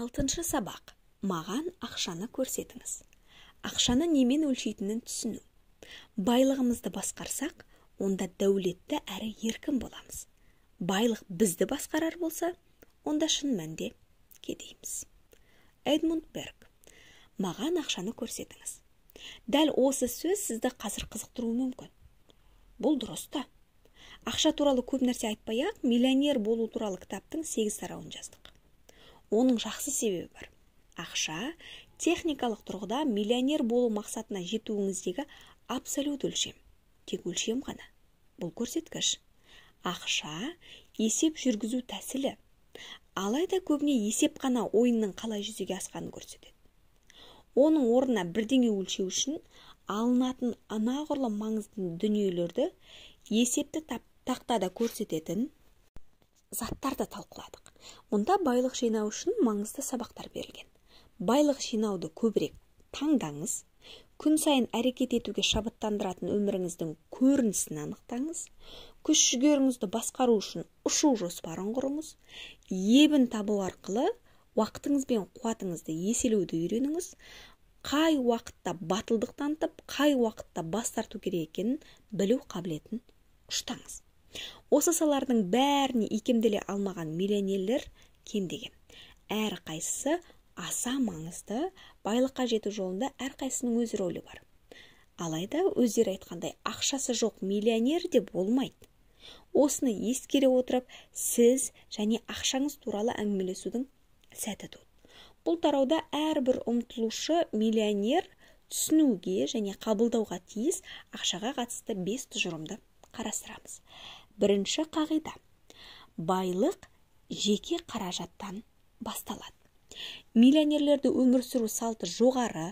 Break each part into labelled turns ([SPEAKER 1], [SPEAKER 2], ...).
[SPEAKER 1] алтыншы сабақ маған ақшаны көрсетіңіз ақшаны немен өлшейтінін түсіну байлығымызды басқарсақ онда дәулетті әрі еркін боламыз байлық бізді басқарар болса онда шын мәнде кедейміз эдмунд берг маған ақшаны көрсетіңіз дәл осы сөз сізді қазір қызықтыруы мүмкін бұл дұрыс та ақша туралы көп нәрсе айтпай ақ миллионер болу туралы кітаптың сегіз тарауын жаздық оның жақсы себебі бар ақша техникалық тұрғыда миллионер болу мақсатына жетуіңіздегі абсолют өлшем тек өлшем ғана бұл көрсеткіш ақша есеп жүргізу тәсілі алайда көбіне есеп қана ойынның қалай жүзеге асқанын көрсетеді оның орнына бірдеңе өлшеу үшін алынатын анағұрлым маңызды дүниелерді есепті тақтада көрсететін заттарды талқыладық мұнда байлық жинау үшін маңызды сабақтар берілген байлық жинауды көбірек таңдаңыз күн сайын әрекет етуге шабыттандыратын өміріңіздің көрінісін анықтаңыз күш жігеріңізді басқару үшін ұшу жоспарын құрыңыз ебін табу арқылы уақытыңыз бен қуатыңызды еселеуді үйреніңіз қай уақытта батылдық танытып қай уақытта бас тарту керек екенін білу қабілетін ұштаңыз осы салардың бәріне икемделе алмаған миллионерлер кем деген әр қайсысы аса маңызды байлыққа жету жолында әрқайсысының өз рөлі бар алайда өздері айтқандай ақшасы жоқ миллионер де болмайды осыны ескере отырып сіз және ақшаңыз туралы әңгімелесудің сәті туды бұл тарауда әрбір ұмтылушы миллионер түсінуге және қабылдауға тиіс ақшаға қатысты бес тұжырымды қарастырамыз бірінші қағида байлық жеке қаражаттан басталады Миллионерлерді өмір сүру салты жоғары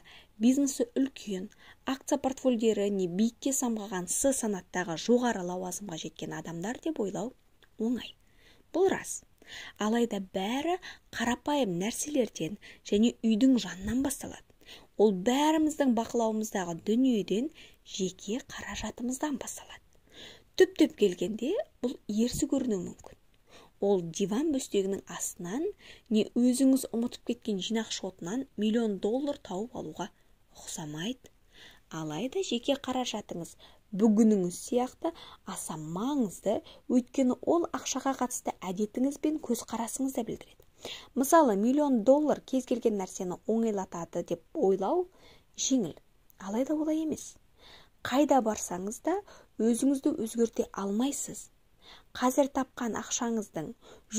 [SPEAKER 1] бизнесі үлкен акция портфольдері не биікке самғаған с санаттағы жоғары лауазымға жеткен адамдар деп ойлау оңай бұл рас алайда бәрі қарапайым нәрселерден және үйдің жанынан басталады ол бәріміздің бақылауымыздағы дүниеден жеке қаражатымыздан басталады түптеп келгенде бұл ерсі көрінуі мүмкін ол диван бөстегінің астынан не өзіңіз ұмытып кеткен жинақ шотынан миллион доллар тауып алуға ұқсамайды алайда жеке қаражатыңыз бүгініңіз сияқты аса маңызды өйткені ол ақшаға қатысты әдетіңіз бен көзқарасыңызды да білдіреді мысалы миллион доллар кез келген нәрсені оңайлатады деп ойлау жеңіл алайда олай емес қайда барсаңыз да өзіңізді өзгерте алмайсыз қазір тапқан ақшаңыздың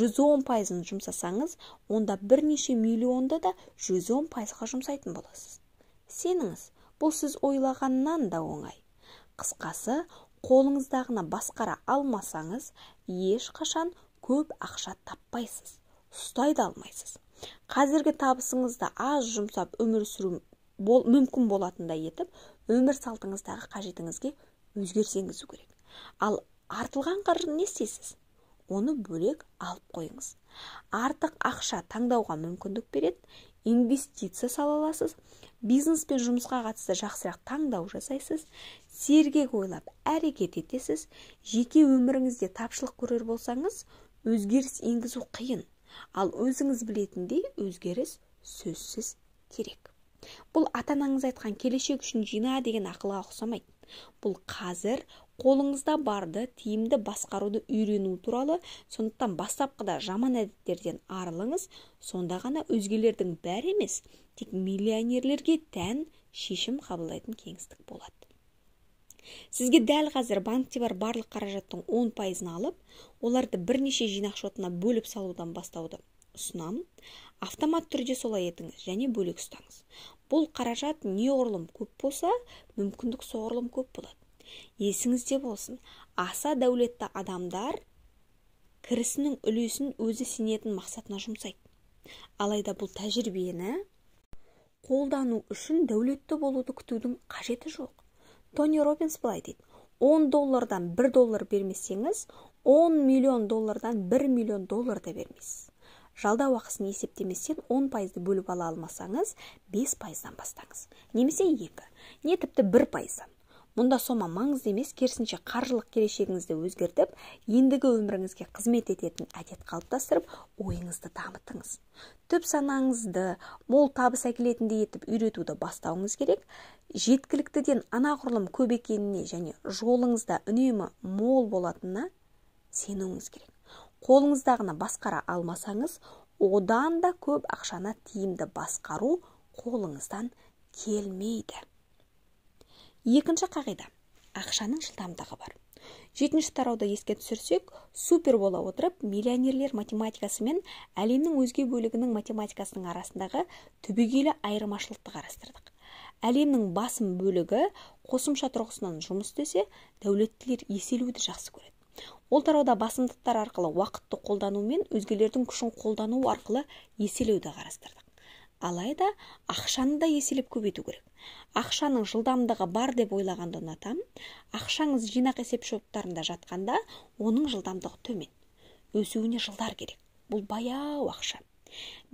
[SPEAKER 1] 110 пайызын жұмсасаңыз онда бірнеше миллионды да 110 пайызға жұмсайтын боласыз сеніңіз бұл сіз ойлағаннан да оңай қысқасы қолыңыздағыны басқара алмасаңыз ешқашан көп ақша таппайсыз ұстай да алмайсыз қазіргі табысыңызды аз жұмсап өмір сүру бол, мүмкін болатындай етіп өмір салтыңыздағы қажетіңізге өзгеріс енгізу керек ал артылған қаржыны не істейсіз оны бөлек алып қойыңыз артық ақша таңдауға мүмкіндік береді инвестиция сала аласыз бизнес пен жұмысқа қатысты жақсырақ таңдау жасайсыз сергек ойлап әрекет етесіз жеке өміріңізде тапшылық көрер болсаңыз өзгеріс енгізу қиын ал өзіңіз білетіндей өзгеріс сөзсіз керек бұл ата анаңыз айтқан келешек үшін жина деген ақылға ұқсамайды бұл қазір қолыңызда барды тиімді басқаруды үйрену туралы сондықтан бастапқыда жаман әдеттерден арылыңыз сонда ғана өзгелердің бәрі емес тек миллионерлерге тән шешім қабылдайтын кеңістік болады сізге дәл қазір банкте бар барлық қаражаттың 10 пайызын алып оларды бірнеше жинақ шотына бөліп салудан бастауды ұсынам автомат түрде солай етіңіз және бөлек ұстаңыз бұл қаражат неғұрлым көп болса мүмкіндік соғұрлым көп болады есіңізде болсын аса дәулетті адамдар кірісінің үлесін өзі сенетін мақсатына жұмсайды алайда бұл тәжірибені қолдану үшін дәулетті болуды күтудің қажеті жоқ тони Робинс былай дейді 10 доллардан 1 доллар бермесеңіз 10 миллион доллардан 1 миллион доллар да бермейсіз жалдау ақысын есептеместен 10 пайызды бөліп ала алмасаңыз 5 пайыздан бастаңыз немесе екі, не тіпті 1 пайыздан мұнда сома маңыз емес керісінше қаржылық келешегіңізді өзгертіп ендігі өміріңізге қызмет ететін әдет қалыптастырып ойыңызды дамытыңыз түп санаңызды мол табыс әкелетіндей етіп үйретуді бастауыңыз керек жеткіліктіден анағұрлым көп екеніне және жолыңызда үнемі мол болатынына сенуіңіз керек қолыңыздағыны басқара алмасаңыз одан да көп ақшаны тиімді басқару қолыңыздан келмейді екінші қағида ақшаның жылдамдығы бар жетінші тарауды еске түсірсек супер бола отырып миллионерлер математикасы мен әлемнің өзге бөлігінің математикасының арасындағы түбегейлі айырмашылықты қарастырдық әлемнің басым бөлігі қосымша тұрғысынан жұмыс істесе дәулеттілер еселеуді жақсы көреді ол тарауда басымдықтар арқылы уақытты қолдану мен өзгелердің күшін қолдану арқылы еселеуді қарастырдық алайда ақшаны да еселеп көбейту керек ақшаның жылдамдығы бар деп ойлағанды ұнатамын ақшаңыз жинақ есеп шоттарында жатқанда оның жылдамдығы төмен өсуіне жылдар керек бұл баяу ақша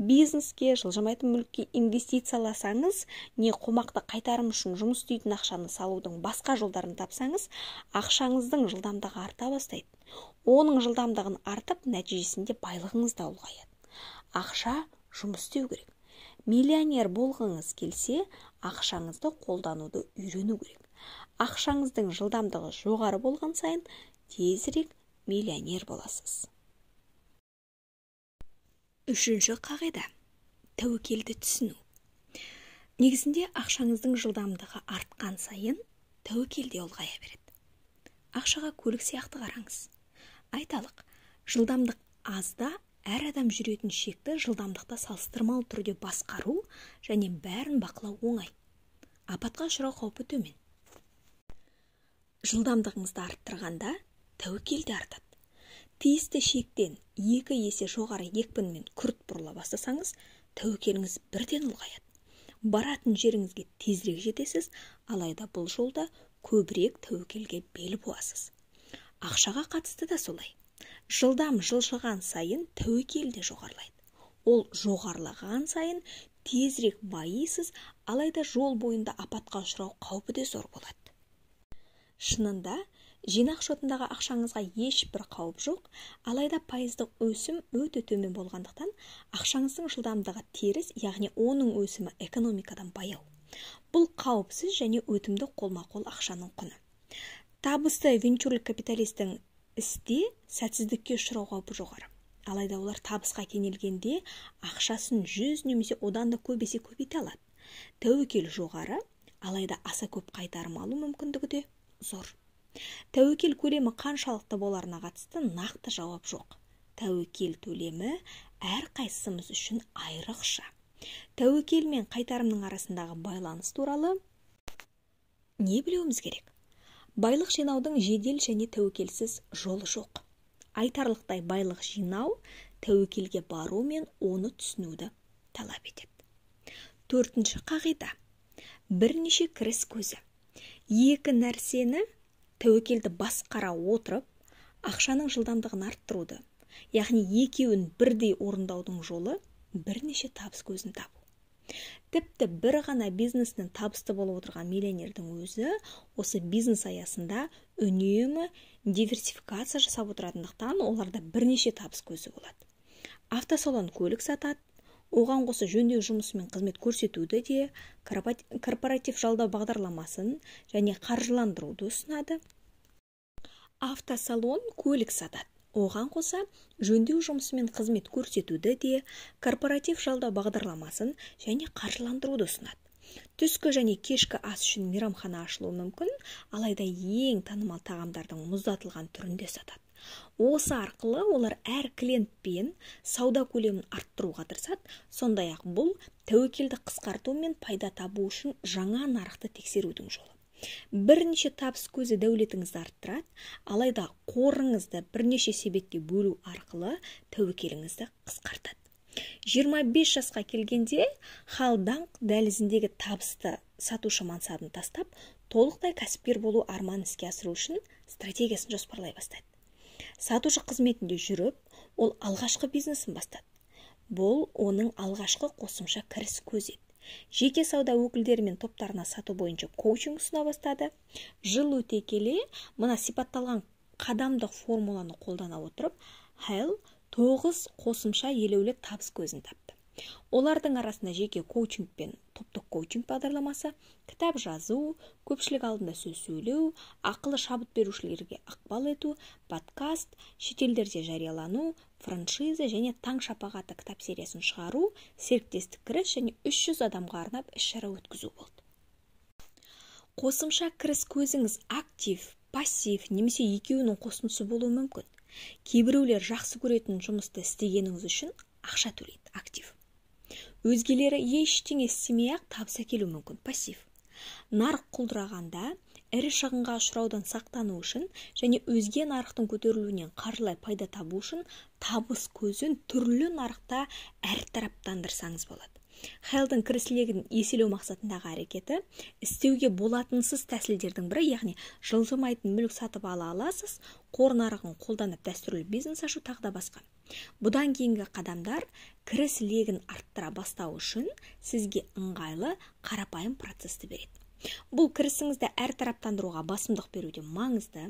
[SPEAKER 1] бизнеске жылжымайтын мүлікке инвестицияласаңыз не қомақты қайтарым үшін жұмыс істейтін ақшаны салудың басқа жолдарын тапсаңыз ақшаңыздың жылдамдығы арта бастайды оның жылдамдығын артып нәтижесінде байлығыңыз да ұлғаяды ақша жұмыс істеу керек миллионер болғыңыз келсе ақшаңызды қолдануды үйрену керек ақшаңыздың жылдамдығы жоғары болған сайын тезірек миллионер боласыз үшінші қағида тәуекелді түсіну негізінде ақшаңыздың жылдамдығы артқан сайын тәуекел де ұлғая береді ақшаға көлік сияқты қараңыз айталық жылдамдық азда әр адам жүретін шекті жылдамдықта салыстырмалы түрде басқару және бәрін бақылау оңай апатқа ұшырау қаупі төмен жылдамдығыңызды арттырғанда тәуекел де артады тиісті шектен екі есе жоғары екпінмен күрт бұрыла бастасаңыз тәуекеліңіз бірден ұлғаяды баратын жеріңізге тезірек жетесіз алайда бұл жолда көбірек тәуекелге бел буасыз ақшаға қатысты да солай жылдам жылжыған сайын тәуекел де жоғарылайды ол жоғарылаған сайын тезірек байисыз алайда жол бойында апатқа ұшырау қаупі де зор болады шынында жинақ шотындағы ақшаңызға ешбір қауіп жоқ алайда пайыздық өсім өте төмен болғандықтан ақшаңыздың жылдамдығы теріс яғни оның өсімі экономикадан баяу бұл қауіпсіз және өтімді қолма қол ақшаның құны табысты венчурлік капиталистің істе сәтсіздікке ұшырау қаупі жоғары алайда олар табысқа кенелгенде ақшасын жүз немесе одан да көп есе көбейте алады тәуекел жоғары алайда аса көп қайтарым алу мүмкіндігі де зор тәуекел көлемі қаншалықты боларына қатысты нақты жауап жоқ тәуекел төлемі әр қайсымыз үшін айрықша тәуекел мен қайтарымның арасындағы байланыс туралы не білуіміз керек байлық жинаудың жедел және тәуекелсіз жолы жоқ айтарлықтай байлық жинау тәуекелге бару мен оны түсінуді талап етеді төртінші қағида бірнеше кіріс көзі екі нәрсені тәуекелді басқара отырып ақшаның жылдамдығын арттыруды яғни екеуін бірдей орындаудың жолы бірнеше табыс көзін табу тіпті бір ғана бизнестен табысты болып отырған миллионердің өзі осы бизнес аясында үнемі диверсификация жасап отыратындықтан оларда бірнеше табыс көзі болады автосалон көлік сатады оған қоса жөндеу жұмысы мен қызмет көрсетуді де корпоратив жалдау бағдарламасын және қаржыландыруды ұсынады автосалон көлік сатады оған қоса жөндеу жұмысы мен қызмет көрсетуді де корпоратив жалдау бағдарламасын және қаржыландыруды ұсынады түскі және кешкі ас үшін мейрамхана ашылуы мүмкін алайда ең танымал тағамдардың мұздатылған түрінде сатады осы арқылы олар әр клиентпен сауда көлемін арттыруға тырысады сондай ақ бұл тәуекелді қысқарту мен пайда табу үшін жаңа нарықты тексерудің жолы бірнеше табыс көзі дәулетіңізді арттырады алайда қорыңызды бірнеше себетке бөлу арқылы тәуекеліңізді қысқартады 25 жасқа келгенде халданг дәлізіндегі табысты сатушы мансабын тастап толықтай кәсіпкер болу арманын іске асыру үшін стратегиясын жоспарлай бастайды сатушы қызметінде жүріп ол алғашқы бизнесін бастады бұл оның алғашқы қосымша кіріс көзі еді жеке сауда өкілдері мен топтарына сату бойынша коучинг ұсына бастады жыл өте келе мына сипатталған қадамдық формуланы қолдана отырып хайл тоғыз қосымша елеулі табыс көзін тапты олардың арасында жеке коучинг пен топтық коучинг бағдарламасы кітап жазу көпшілік алдында сөз сөйлеу ақылы шабыт берушілерге ықпал ету подкаст шетелдерде жариялану франшиза және таң шапағаты кітап сериясын шығару серіктестік кіріс және 300 адамға арнап іс шара өткізу болды қосымша кіріс көзіңіз актив пассив немесе екеуінің қосындысы болуы мүмкін кейбіреулер жақсы көретін жұмысты істегеніңіз үшін ақша төлейді актив өзгелері ештеңе істемей ақ табыс әкелуі мүмкін пассив нарық құлдырағанда ірі шығынға ұшыраудан сақтану үшін және өзге нарықтың көтерілуінен қаржылай пайда табу үшін табыс көзін түрлі нарықта әртараптандырсаңыз болады хелдің кірістілігін еселеу мақсатындағы әрекеті істеуге болатынсыз тәсілдердің бірі яғни жылжымайтын мүлік сатып ала аласыз қор нарығын қолданып дәстүрлі бизнес ашу тағы да басқа бұдан кейінгі қадамдар кіріс легін арттыра бастау үшін сізге ыңғайлы қарапайым процесті береді бұл кірісіңізді тараптандыруға басымдық беруде маңызды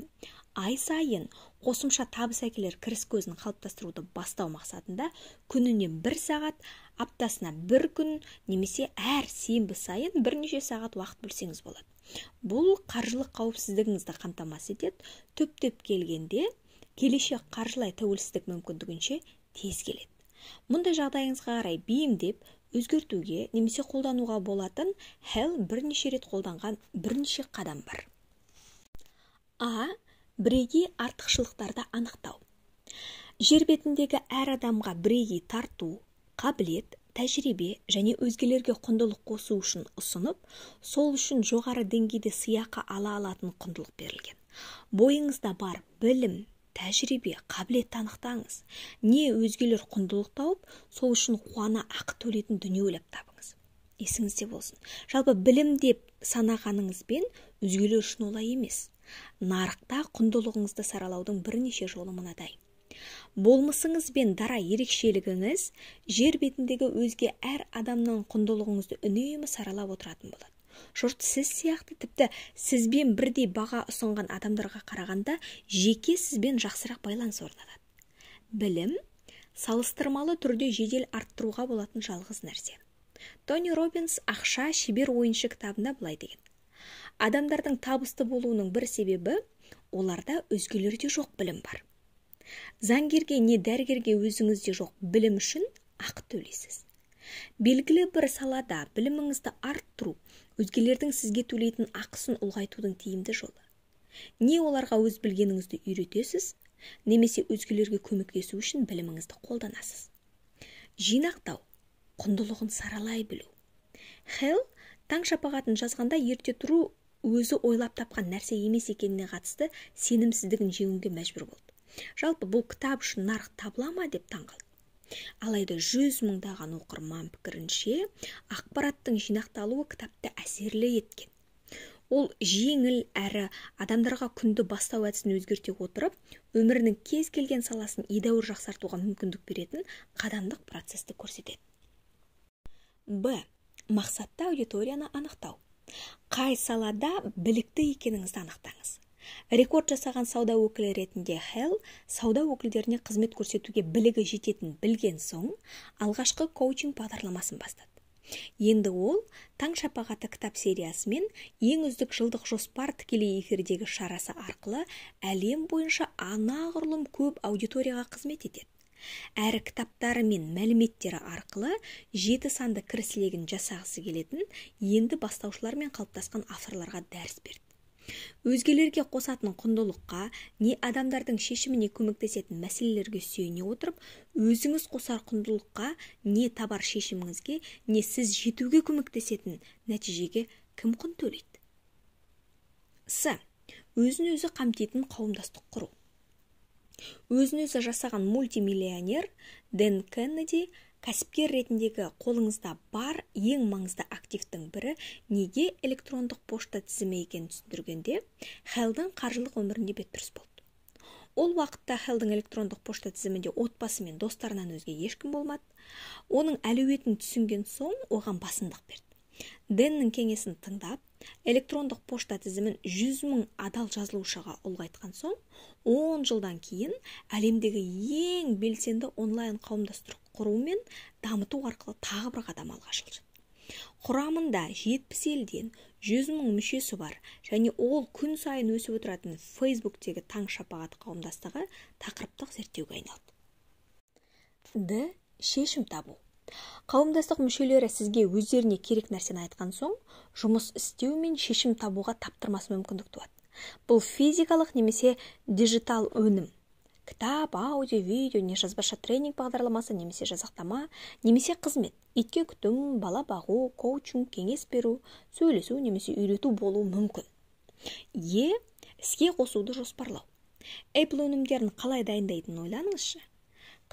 [SPEAKER 1] ай сайын қосымша табыс әкелер кіріс көзін қалыптастыруды бастау мақсатында күніне бір сағат аптасына бір күн немесе әр сенбі сайын бірнеше сағат уақыт бөлсеңіз болады бұл қаржылық қауіпсіздігіңізді қамтамасыз етеді түптеп келгенде келешек қаржылай тәуелсіздік мүмкіндігінше тез келеді мұндай жағдайыңызға қарай бейімдеп өзгертуге немесе қолдануға болатын хел бірнеше рет қолданған бірнеше қадам бар а бірегей артықшылықтарды анықтау жер бетіндегі әр адамға бірегей тарту қабілет тәжірибе және өзгелерге құндылық қосу үшін ұсынып сол үшін жоғары деңгейде сыйақы ала алатын құндылық берілген бойыңызда бар білім тәжірибе қабілет анықтаңыз не өзгелер құндылық тауып сол үшін қуана ақы төлейтін дүние ойлап табыңыз есіңізде болсын жалпы білім деп санағаныңызбен өзгелер үшін олай емес нарықта құндылығыңызды саралаудың бірнеше жолы мынадай болмысыңыз бен дара ерекшелігіңіз жер бетіндегі өзге әр адамның құндылығыңызды үнемі саралап отыратын болады жұрт сіз сияқты тіпті сізбен бірдей баға ұсынған адамдарға қарағанда жеке сізбен жақсырақ байланыс орнатады білім салыстырмалы түрде жедел арттыруға болатын жалғыз нәрсе тони робинс ақша шебер ойыншы кітабында былай деген адамдардың табысты болуының бір себебі оларда өзгелерде жоқ білім бар заңгерге не дәрігерге өзіңізде жоқ білім үшін ақы төлейсіз белгілі бір салада біліміңізді арттыру өзгелердің сізге төлейтін ақысын ұлғайтудың тиімді жолы не оларға өз білгеніңізді үйретесіз немесе өзгелерге көмектесу үшін біліміңізді қолданасыз жинақтау құндылығын саралай білу Хел, таң шапағатын жазғанда ерте тұру өзі ойлап тапқан нәрсе емес екеніне қатысты сенімсіздігін жеңуге мәжбүр болды жалпы бұл кітап үшін нарық табыла ма деп таңқалды алайда жүз мыңдаған оқырман пікірінше ақпараттың жинақталуы кітапты әсерлі еткен ол жеңіл әрі адамдарға күнді бастау әдісін өзгерте отырып өмірінің кез келген саласын едәуір жақсартуға мүмкіндік беретін қадамдық процесті көрсетеді б мақсатты аудиторияны анықтау қай салада білікті екеніңізді анықтаңыз рекорд жасаған сауда өкілі ретінде хел, сауда өкілдеріне қызмет көрсетуге білігі жететін білген соң алғашқы коучинг бағдарламасын бастады енді ол таң шапағаты кітап сериясы мен ең үздік жылдық жоспар тікелей эфирдегі шарасы арқылы әлем бойынша анағұрлым көп аудиторияға қызмет етеді әрі кітаптары мен мәліметтері арқылы жеті санды кірсілегін жасағысы келетін енді бастаушылар мен қалыптасқан авторларға дәріс берді өзгелерге қосатын құндылыққа не адамдардың шешіміне көмектесетін мәселелерге сүйене отырып өзіңіз қосар құндылыққа не табар шешіміңізге не сіз жетуге көмектесетін нәтижеге кім құн төлейді с өзін өзі қамтитын қауымдастық құру өзін өзі жасаған мультимиллионер дэн кеннеди кәсіпкер ретіндегі қолыңызда бар ең маңызды активтің бірі неге электрондық пошта тізімі екенін түсіндіргенде хелдің қаржылық өмірінде бетбұрыс болды ол уақытта хелдің электрондық пошта тізімінде отбасы мен достарынан өзге ешкім болмады оның әлеуетін түсінген соң оған басымдық берді деннің кеңесін тыңдап электрондық пошта тізімін 100 мың адал жазылушыға ұлғайтқан соң 10 жылдан кейін әлемдегі ең белсенді онлайн қауымдастық құру мен дамыту арқылы тағы бір қадам алға жылжыды құрамында 70 елден 100 мың мүшесі бар және ол күн сайын өсіп отыратын фейсбуктегі таң шапағат қауымдастығы тақырыптық зерттеуге айналды д шешім табу қауымдастық мүшелері сізге өздеріне керек нәрсені айтқан соң жұмыс істеу мен шешім табуға таптырмас мүмкіндік туады бұл физикалық немесе дижитал өнім кітап аудио видео не жазбаша тренинг бағдарламасы немесе жасақтама немесе қызмет итке күтім бала бағу коучинг кеңес беру сөйлесу немесе үйрету болуы мүмкін е іске қосуды жоспарлау apple өнімдерін қалай дайындайтынын ойланыңызшы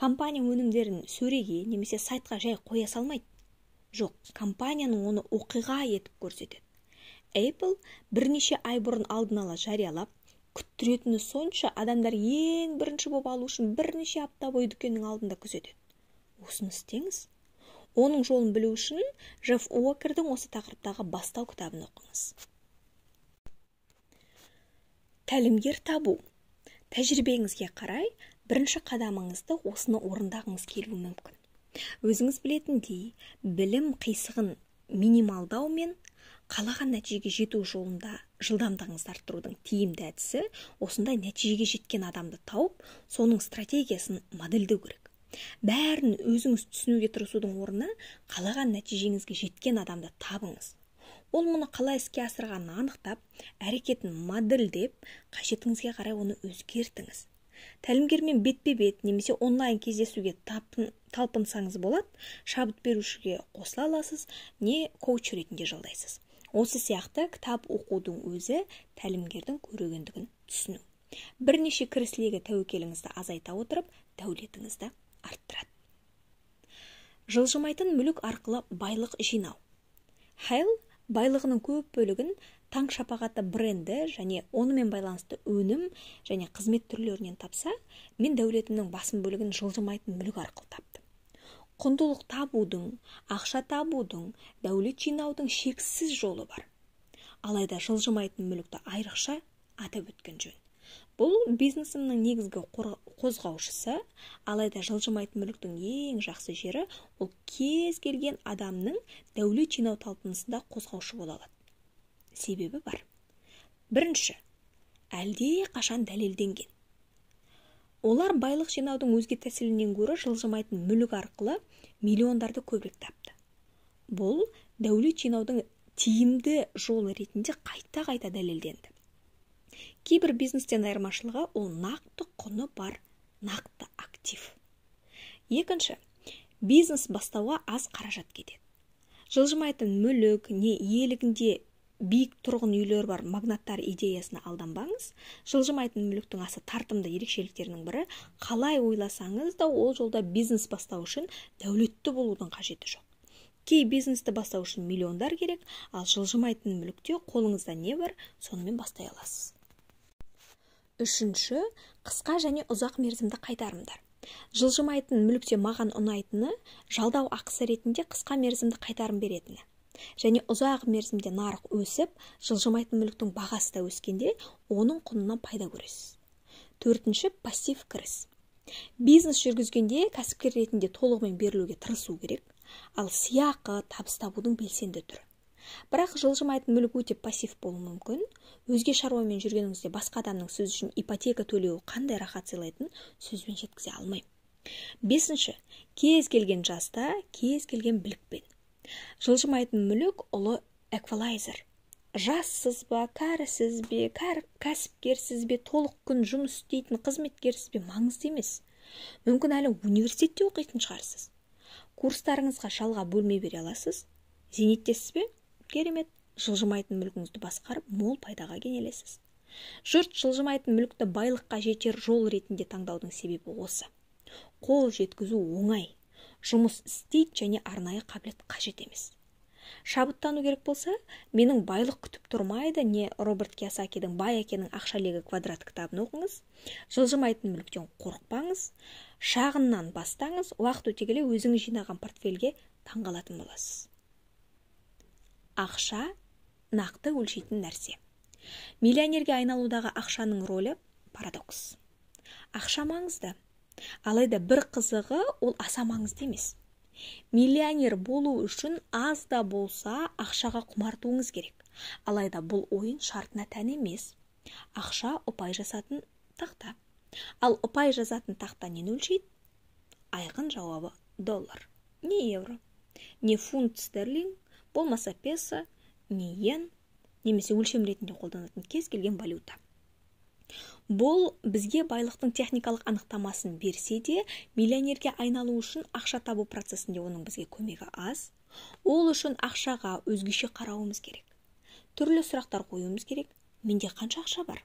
[SPEAKER 1] компания өнімдерін сөреге немесе сайтқа жай қоя салмайды жоқ компанияның оны оқиға етіп көрсетеді apple бірнеше ай бұрын алдын ала жариялап күттіретіні сонша адамдар ең бірінші болып алу үшін бірнеше апта бойы дүкеннің алдында күзетеді осыны істеңіз оның жолын білу үшін джефф уокердің осы тақырыптағы бастау кітабын оқыңыз тәлімгер табу тәжірибеңізге қарай бірінші қадамыңызды осыны орындағыңыз келуі мүмкін өзіңіз білетіндей білім қисығын минималдау мен қалаған нәтижеге жету жолында жылдамдығыңызды арттырудың тиімді әдісі осындай нәтижеге жеткен адамды тауып соның стратегиясын модельдеу керек бәрін өзіңіз түсінуге тырысудың орнына қалаған нәтижеңізге жеткен адамды табыңыз ол мұны қалай іске асырғанын анықтап әрекетін модельдеп қажетіңізге қарай оны өзгертіңіз тәлімгермен бетпе бет немесе онлайн кездесуге тапын, талпынсаңыз болады шабыт берушіге қосыла аласыз не коуч ретінде жалдайсыз осы сияқты кітап оқудың өзі тәлімгердің көрегендігін түсіну бірнеше кірісілегі тәуекеліңізді азайта отырып дәулетіңізді арттырады жылжымайтын мүлік арқылы байлық жинау хайл байлығының көп бөлігін таң шапағаты бренді және онымен байланысты өнім және қызмет түрлерінен тапса мен дәулетімнің басым бөлігін жылжымайтын мүлік арқылы таптым құндылық табудың ақша табудың дәулет жинаудың шексіз жолы бар алайда жылжымайтын мүлікті айрықша атап өткен жөн бұл бизнесімнің негізгі қозғаушысы алайда жылжымайтын мүліктің ең жақсы жері ол кез келген адамның дәулет жинау талпынысында қозғаушы бола алады себебі бар бірінші әлде қашан дәлелденген олар байлық жинаудың өзге тәсілінен гөрі жылжымайтын мүлік арқылы миллиондарды көбірек тапты бұл дәулет жинаудың тиімді жолы ретінде қайта қайта дәлелденді кейбір бизнестен айырмашылығы ол нақты құны бар нақты актив екінші бизнес бастауға аз қаражат кетеді жылжымайтын мүлік не иелігінде биік тұрғын үйлер бар магнаттар идеясына алданбаңыз жылжымайтын мүліктің аса тартымды ерекшеліктерінің бірі қалай ойласаңыз да ол жолда бизнес бастау үшін дәулетті болудың қажеті жоқ кей бизнесті бастау үшін миллиондар керек ал жылжымайтын мүлікте қолыңызда не бар сонымен бастай аласыз үшінші қысқа және ұзақ мерзімді қайтарымдар жылжымайтын мүлікте маған ұнайтыны жалдау ақысы ретінде қысқа мерзімді қайтарым беретіні және ұзақ мерзімде нарық өсіп жылжымайтын мүліктің бағасы да өскенде оның құнынан пайда көресіз төртінші пассив кіріс бизнес жүргізгенде кәсіпкер ретінде толығымен берілуге тырысу керек ал сыйақы табыс табудың белсенді түрі бірақ жылжымайтын мүлік өте пассив болуы мүмкін өзге шаруамен жүргеніңізде басқа адамның сіз үшін ипотека төлеуі қандай рахат сыйлайтынын сөзбен жеткізе алмаймын бесінші кез келген жаста кез келген білікпен жылжымайтын мүлік ұлы эквалайзер жассыз ба кәрісіз бе кәр, кәсіпкерсіз бе толық күн жұмыс істейтін қызметкерсіз бе маңызды емес мүмкін әлі университетте оқитын шығарсыз курстарыңызға шалға бөлме бере аласыз зейнеттесіз бе керемет жылжымайтын мүлкіңізді басқарып мол пайдаға кенелесіз жұрт жылжымайтын мүлікті байлыққа жетер жол ретінде таңдаудың себебі осы қол жеткізу оңай жұмыс істейді және арнайы қабілет қажет емес шабыттану керек болса менің байлық күтіп тұрмайды не роберт киосакидің бай әкенің ақша легі квадрат кітабын оқыңыз жылжымайтын мүліктен қорықпаңыз шағыннан бастаңыз уақыт өте келе өзіңіз жинаған портфельге таңғалатын боласыз ақша нақты өлшейтін нәрсе миллионерге айналудағы ақшаның рөлі парадокс ақша маңызды алайда бір қызығы ол аса маңызды емес миллионер болу үшін аз да болса ақшаға құмартуыңыз керек алайда бұл ойын шартына тән емес ақша ұпай жасатын тақта ал ұпай жазатын тақта нені өлшейді айқын жауабы доллар не евро не фунт стерлинг болмаса песо не йен немесе өлшем ретінде қолданатын кез келген валюта бұл бізге байлықтың техникалық анықтамасын берсе де миллионерге айналу үшін ақша табу процесінде оның бізге көмегі аз ол үшін ақшаға өзгеше қарауымыз керек түрлі сұрақтар қоюымыз керек менде қанша ақша бар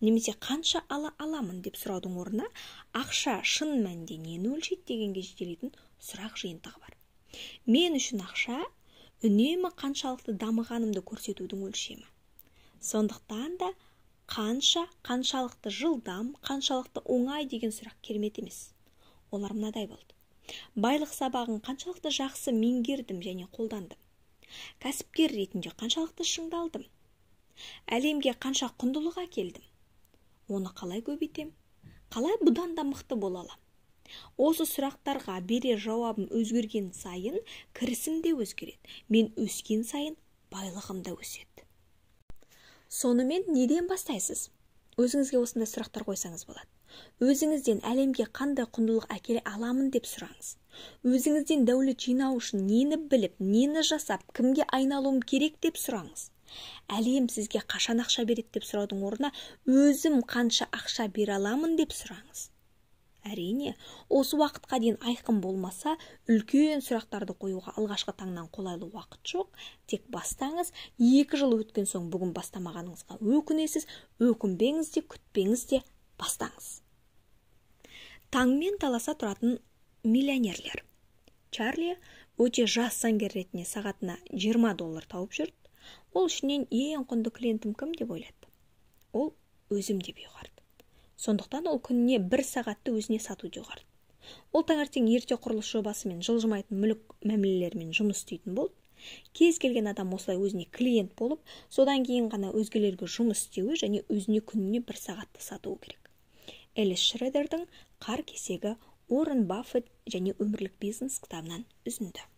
[SPEAKER 1] немесе қанша ала аламын деп сұраудың орнына ақша шын мәнінде нені өлшейді дегенге жетелейтін сұрақ жиынтығы бар мен үшін ақша үнемі қаншалықты дамығанымды көрсетудің өлшемі сондықтан да қанша қаншалықты жылдам қаншалықты оңай деген сұрақ керемет емес олар мынадай болды байлық сабағын қаншалықты жақсы меңгердім және қолдандым кәсіпкер ретінде қаншалықты шыңдалдым әлемге қанша құндылық әкелдім оны қалай көбейтем? қалай бұдан да мықты бола аламын осы сұрақтарға берер жауабым өзгерген сайын кірісім де өзгереді мен өскен сайын байлығым да өседі сонымен неден бастайсыз өзіңізге осындай сұрақтар қойсаңыз болады өзіңізден әлемге қандай құндылық әкеле аламын деп сұраңыз өзіңізден дәулет жинау үшін нені біліп нені жасап кімге айналуым керек деп сұраңыз әлем сізге қашан ақша береді деп сұраудың орнына өзім қанша ақша бере аламын деп сұраңыз әрине осы уақытқа дейін айқын болмаса үлкен сұрақтарды қоюға алғашқы таңнан қолайлы уақыт жоқ тек бастаңыз екі жыл өткен соң бүгін бастамағаныңызға өкінесіз өкінбеңіз де күтпеңіз де бастаңыз таңмен таласа тұратын миллионерлер чарли өте жас заңгер ретінде сағатына 20 доллар тауып жүрді ол ішінен ең құнды клиентім кім деп ойлады ол өзім деп ұйғарды сондықтан ол күніне бір сағатты өзіне сатуды ұйғарды ол таңертең ерте құрылыс жобасымен жылжымайтын мүлік мәмілелерімен жұмыс істейтін болды кез келген адам осылай өзіне клиент болып содан кейін ғана өзгелерге жұмыс істеуі және өзіне күніне бір сағатты сатуы керек элис шредердің қар кесегі уоррен баффет және өмірлік бизнес кітабынан үзінді